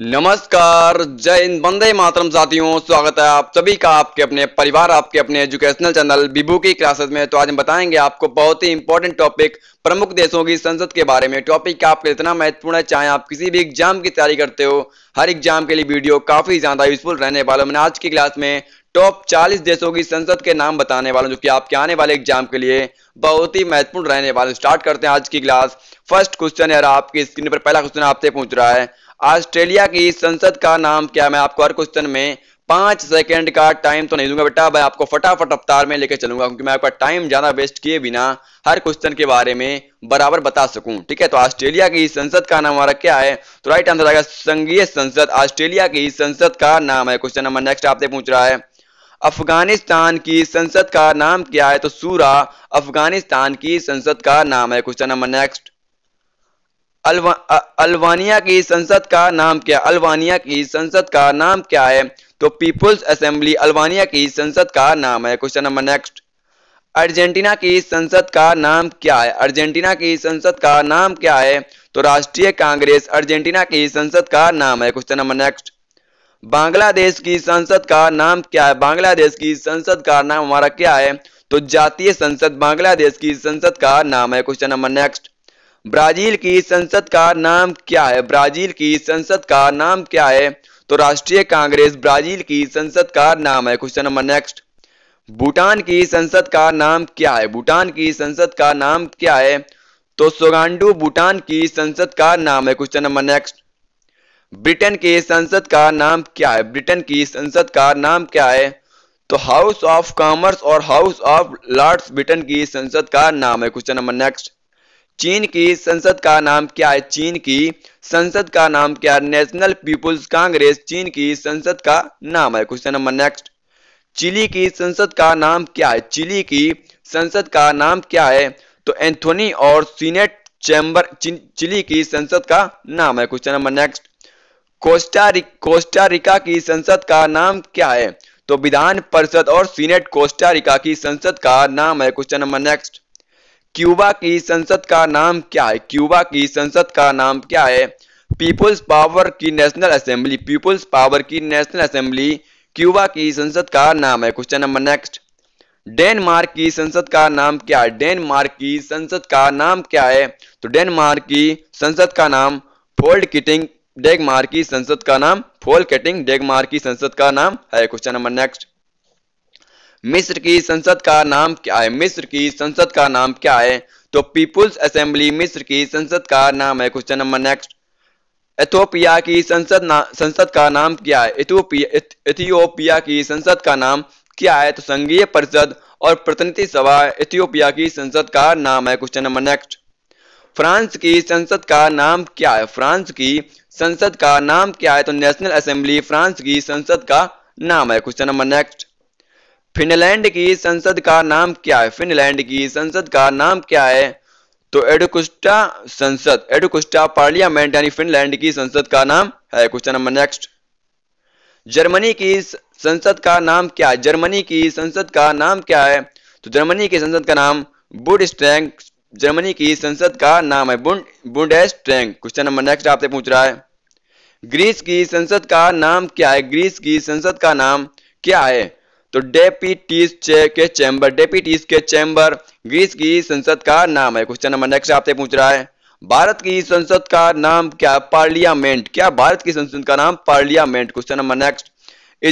नमस्कार जय हिंद बंदे मातरम साथियों स्वागत है आप सभी का आपके अपने परिवार आपके अपने एजुकेशनल चैनल बिबू की क्लासेस में तो आज हम बताएंगे आपको बहुत ही इंपॉर्टेंट टॉपिक प्रमुख देशों की संसद के बारे में टॉपिक आपके इतना महत्वपूर्ण है चाहे आप किसी भी एग्जाम की तैयारी करते हो हर एग्जाम के लिए वीडियो काफी ज्यादा यूजफुल रहने वाला मैंने आज की क्लास में टॉप 40 देशों की संसद के नाम बताने वाला जो कि आपके आने वाले एग्जाम के लिए बहुत ही महत्वपूर्ण रहने वाले स्टार्ट करते हैं आज की क्लास फर्स्ट क्वेश्चन है आपकी स्क्रीन पर पहला क्वेश्चन आपसे पूछ रहा है ऑस्ट्रेलिया की संसद का नाम क्या मैं आपको हर क्वेश्चन में पांच सेकेंड का टाइम तो नहीं दूंगा बेटा मैं आपको फटाफट रफ्तार में लेकर चलूंगा क्योंकि मैं आपका टाइम ज्यादा वेस्ट किए बिना हर क्वेश्चन के बारे में बराबर बता सकूं ठीक है तो ऑस्ट्रेलिया की संसद का नाम हमारा क्या है तो राइट आंसर आएगा संघीय संसद ऑस्ट्रेलिया की संसद का नाम है क्वेश्चन नंबर नेक्स्ट आपसे पूछ रहा है अफगानिस्तान की संसद का नाम क्या है तो सूरा अफगानिस्तान की संसद का नाम है क्वेश्चन नंबर नेक्स्ट अल्वा, अल्वानिया की संसद का नाम क्या अल्वानिया की संसद का नाम क्या है तो पीपुल्स असेंबली अल्वानिया की संसद का नाम है क्वेश्चन नंबर नेक्स्ट अर्जेंटीना की संसद का नाम क्या है अर्जेंटीना की संसद का नाम क्या है तो राष्ट्रीय कांग्रेस अर्जेंटीना की संसद का नाम है क्वेश्चन नंबर नेक्स्ट बांग्लादेश की संसद का नाम क्या है बांग्लादेश की संसद का नाम हमारा क्या है तो जातीय संसद बांग्लादेश की संसद का नाम है क्वेश्चन नंबर नेक्स्ट ब्राजील की संसद का नाम क्या है ब्राजील की संसद का नाम क्या है तो राष्ट्रीय कांग्रेस ब्राजील की संसद का नाम है क्वेश्चन नंबर नेक्स्ट भूटान की संसद का नाम क्या है भूटान की संसद का नाम क्या है तो सोगांडू भूटान की संसद का नाम है क्वेश्चन नंबर नेक्स्ट ब्रिटेन की संसद का नाम क्या है ब्रिटेन की संसद का नाम क्या है तो हाउस ऑफ कॉमर्स और हाउस ऑफ लॉर्ड्स ब्रिटेन की संसद का नाम है क्वेश्चन नंबर नेक्स्ट चीन की संसद का नाम क्या है चीन की संसद का नाम क्या है नेशनल पीपुल्स कांग्रेस चीन की संसद का नाम है क्वेश्चन नंबर नेक्स्ट चिली की संसद का नाम क्या है चिली की संसद का नाम क्या है तो एंथोनी और सीनेट चैम्बर चिली की संसद का नाम है क्वेश्चन नंबर नेक्स्ट कोस्टारिक कोस्टारिका की संसद का नाम क्या है तो विधान परिषद और सीनेट कोस्टारिका की संसद का नाम है क्वेश्चन नंबर नेक्स्ट क्यूबा की संसद का नाम क्या है क्यूबा की संसद का नाम क्या है पीपुल्स पावर की नेशनल असेंबली पीपुल्स पावर की नेशनल असेंबली क्यूबा की संसद का नाम है क्वेश्चन नंबर नेक्स्ट डेनमार्क की संसद का नाम क्या है डेनमार्क की संसद का नाम क्या है तो डेनमार्क की संसद का नाम फोल्ड किटिंग डेनमार्क की संसद का नाम फोल्ड किटिंग डेनमार्क की संसद का नाम है क्वेश्चन नंबर नेक्स्ट मिस्र की संसद का नाम क्या है मिस्र की संसद का नाम क्या है तो पीपुल्स असेंबली मिस्र की संसद का नाम है क्वेश्चन नंबर नेक्स्ट एथोपिया की संसद संसद का नाम क्या है इथियोपिया की संसद का नाम क्या है तो संघीय परिषद और प्रतिनिधि सभा इथियोपिया की संसद का नाम है क्वेश्चन नंबर नेक्स्ट फ्रांस की संसद का नाम क्या है फ्रांस की संसद का नाम क्या है तो नेशनल असेंबली फ्रांस की संसद का नाम है क्वेश्चन नंबर नेक्स्ट फिनलैंड की संसद का नाम क्या है फिनलैंड की संसद का नाम क्या है तो एडुकुस्टा संसद एडुकुस्टा पार्लियामेंट यानी फिनलैंड की संसद का नाम है क्वेश्चन नंबर नेक्स्ट जर्मनी की संसद का नाम क्या है जर्मनी की संसद का नाम क्या है तो जर्मनी की संसद का नाम बुड जर्मनी की संसद का नाम है बुंड क्वेश्चन नंबर नेक्स्ट आपसे पूछ रहा है ग्रीस की संसद का नाम क्या है ग्रीस की संसद का नाम क्या है तो डेपीटीज के चैंबर डेपीटीज के चैंबर ग्रीस की संसद का नाम है क्वेश्चन नंबर नेक्स्ट आपसे पूछ रहा है भारत की संसद का नाम क्या पार्लियामेंट क्या भारत की संसद का नाम parliament question number next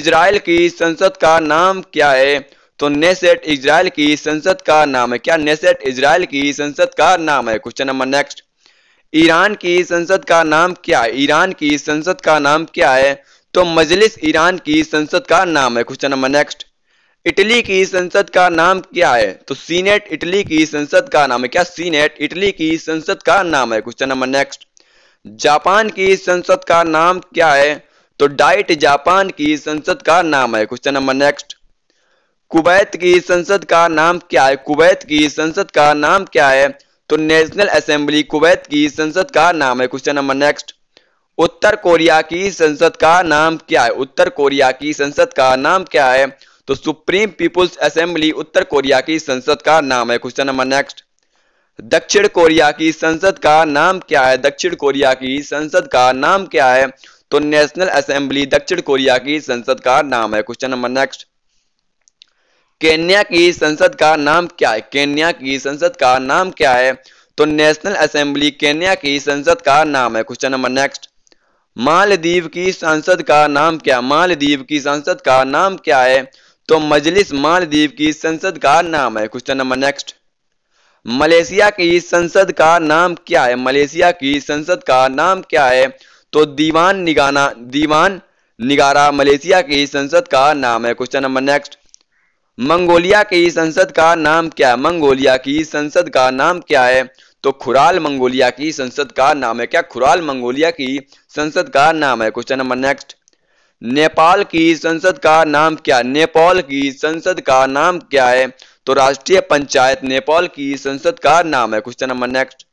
Israel की संसद का नाम क्या है तो नेसेट इसराइल की संसद का नाम है क्या नेसेट इसराइल की संसद का नाम है क्वेश्चन नंबर नेक्स्ट ईरान की संसद का नाम क्या है ईरान की संसद का नाम क्या है तो मजलिस ईरान की संसद का नाम है क्वेश्चन नंबर नेक्स्ट इटली की संसद का नाम क्या है तो सीनेट इटली की संसद का नाम है क्या सीनेट इटली की संसद का नाम है क्वेश्चन नंबर नेक्स्ट जापान की संसद का नाम क्या है तो डाइट जापान की संसद का नाम है क्वेश्चन नंबर नेक्स्ट कुवैत की संसद का नाम क्या है कुवैत की संसद का नाम क्या है तो नेशनल असेंबली कुवैत की संसद का नाम है क्वेश्चन नंबर नेक्स्ट उत्तर कोरिया की संसद का नाम क्या है उत्तर कोरिया की संसद का नाम क्या है तो सुप्रीम पीपुल्स असेंबली उत्तर कोरिया की संसद का नाम है क्वेश्चन नंबर नेक्स्ट दक्षिण कोरिया की संसद का नाम क्या है दक्षिण कोरिया की संसद का नाम क्या है तो नेशनल असेंबली दक्षिण कोरिया की संसद का नाम है क्वेश्चन नंबर नेक्स्ट केन्या की संसद का नाम क्या है केन्या की संसद का नाम क्या है तो नेशनल असेंबली केन्या की संसद का नाम है क्वेश्चन नंबर नेक्स्ट मालदीव की संसद का नाम क्या मालदीव की संसद का नाम क्या है तो मजलिस मालदीव की संसद का नाम है क्वेश्चन नंबर नेक्स्ट मलेशिया की संसद का नाम क्या है मलेशिया की संसद का नाम क्या है तो दीवान निगाना दीवान निगारा मलेशिया की संसद का नाम है क्वेश्चन नंबर नेक्स्ट मंगोलिया की संसद का नाम क्या है मंगोलिया की संसद का नाम क्या है तो खुराल मंगोलिया की संसद का नाम है क्या खुराल मंगोलिया की संसद का नाम है क्वेश्चन नंबर नेक्स्ट नेपाल की संसद का नाम क्या नेपाल की संसद का नाम क्या है तो राष्ट्रीय पंचायत नेपाल की संसद का नाम है क्वेश्चन नंबर नेक्स्ट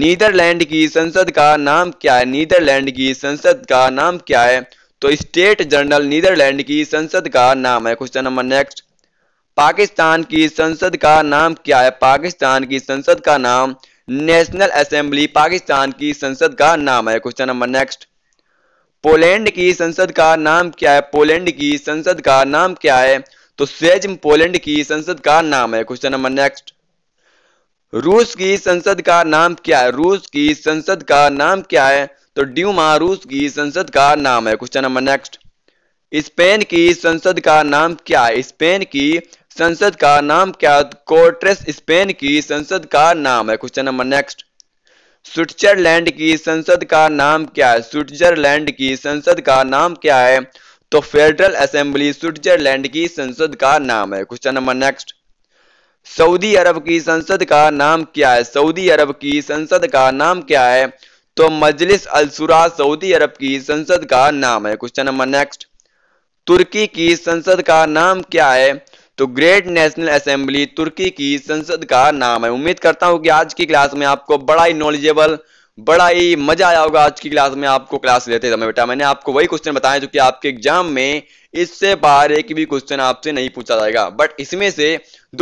नीदरलैंड की संसद का नाम क्या है नीदरलैंड की संसद का नाम क्या है तो स्टेट जनरल नीदरलैंड की संसद का नाम है क्वेश्चन नंबर नेक्स्ट पाकिस्तान की संसद का नाम क्या है पाकिस्तान की संसद का नाम नेशनल असेंबली पाकिस्तान की संसद का नाम है क्वेश्चन नंबर नेक्स्ट पोलैंड की संसद का नाम क्या है पोलैंड की संसद का नाम क्या है तो स्वेज पोलैंड की संसद का नाम है क्वेश्चन नंबर नेक्स्ट रूस की संसद का नाम क्या है रूस की संसद का नाम क्या है तो ड्यूमा रूस की संसद का नाम है क्वेश्चन नंबर नेक्स्ट स्पेन की संसद का नाम क्या है स्पेन की संसद का नाम क्या कोट्रेस स्पेन की संसद का नाम है क्वेश्चन नंबर नेक्स्ट स्विट्जरलैंड की संसद का नाम क्या है स्विट्जरलैंड की संसद का नाम क्या है तो फेडरल असेंबली स्विट्जरलैंड की संसद का नाम है क्वेश्चन नंबर नेक्स्ट सऊदी अरब की संसद का नाम क्या है सऊदी अरब की संसद का नाम क्या है तो मजलिस अलसुरा सऊदी अरब की संसद का नाम है क्वेश्चन नंबर नेक्स्ट तुर्की की संसद का नाम क्या है तो ग्रेट नेशनल असेंबली तुर्की की संसद का नाम है उम्मीद करता हूं कि आज की क्लास में आपको बड़ा ही नॉलेजेबल बड़ा ही मजा आया होगा आज की क्लास में आपको क्लास लेते समय बेटा मैंने आपको वही क्वेश्चन बताया जो कि आपके एग्जाम में इससे बाहर एक भी क्वेश्चन आपसे नहीं पूछा जाएगा बट इसमें से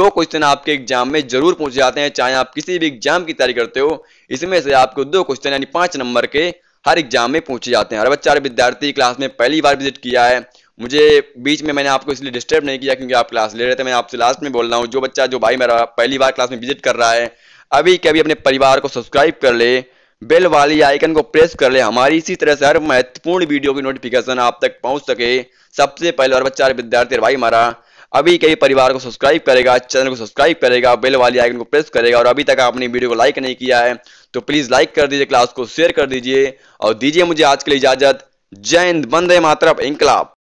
दो क्वेश्चन आपके एग्जाम में जरूर पूछे जाते हैं चाहे आप किसी भी एग्जाम की तैयारी करते हो इसमें से आपको दो क्वेश्चन यानी पांच नंबर के हर एग्जाम में पूछे जाते हैं हर बच्चा हर विद्यार्थी क्लास में पहली बार विजिट किया है मुझे बीच में मैंने आपको इसलिए डिस्टर्ब नहीं किया क्योंकि आप क्लास ले रहे थे मैं आपसे लास्ट में बोल रहा हूँ जो बच्चा जो भाई मेरा पहली बार क्लास में विजिट कर रहा है अभी कभी अपने परिवार को सब्सक्राइब कर ले बेल वाली आइकन को प्रेस कर ले हमारी इसी तरह से हर महत्वपूर्ण वीडियो की नोटिफिकेशन आप तक पहुंच सके सबसे पहले और बच्चा विद्यार्थी भाई हमारा अभी कई परिवार को सब्सक्राइब करेगा चैनल को सब्सक्राइब करेगा बेल वाली आइकन को प्रेस करेगा और अभी तक आपने वीडियो को लाइक नहीं किया है तो प्लीज लाइक कर दीजिए क्लास को शेयर कर दीजिए और दीजिए मुझे आज के लिए इजाजत जय हिंद बंदे मातरब इंकलाब